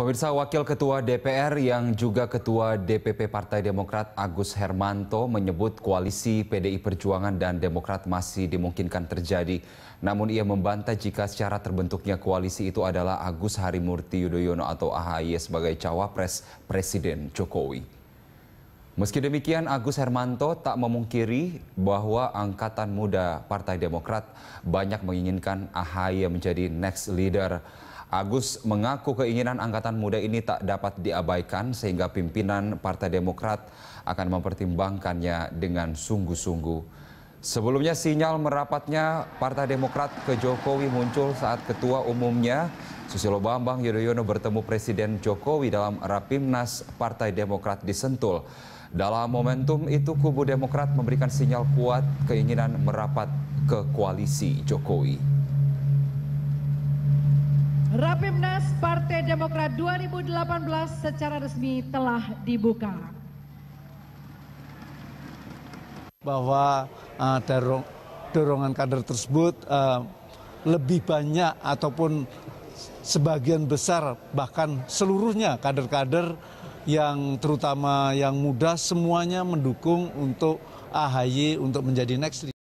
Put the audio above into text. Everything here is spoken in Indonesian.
Pemirsa Wakil Ketua DPR yang juga Ketua DPP Partai Demokrat Agus Hermanto menyebut koalisi PDI Perjuangan dan Demokrat masih dimungkinkan terjadi. Namun ia membantah jika secara terbentuknya koalisi itu adalah Agus Harimurti Yudhoyono atau AHY sebagai cawapres Presiden Jokowi. Meski demikian Agus Hermanto tak memungkiri bahwa angkatan muda Partai Demokrat banyak menginginkan AHY menjadi next leader. Agus mengaku keinginan angkatan muda ini tak dapat diabaikan sehingga pimpinan Partai Demokrat akan mempertimbangkannya dengan sungguh-sungguh. Sebelumnya sinyal merapatnya Partai Demokrat ke Jokowi muncul saat Ketua Umumnya Susilo Bambang Yudhoyono bertemu Presiden Jokowi dalam Rapimnas Partai Demokrat di Sentul. Dalam momentum itu kubu Demokrat memberikan sinyal kuat keinginan merapat ke koalisi Jokowi. Rapimnas Partai Demokrat 2018 secara resmi telah dibuka. Bahwa uh, eh, dorong, dorongan kader tersebut uh, lebih banyak ataupun sebagian besar bahkan seluruhnya kader-kader yang terutama yang muda semuanya mendukung untuk AHY untuk menjadi next leader.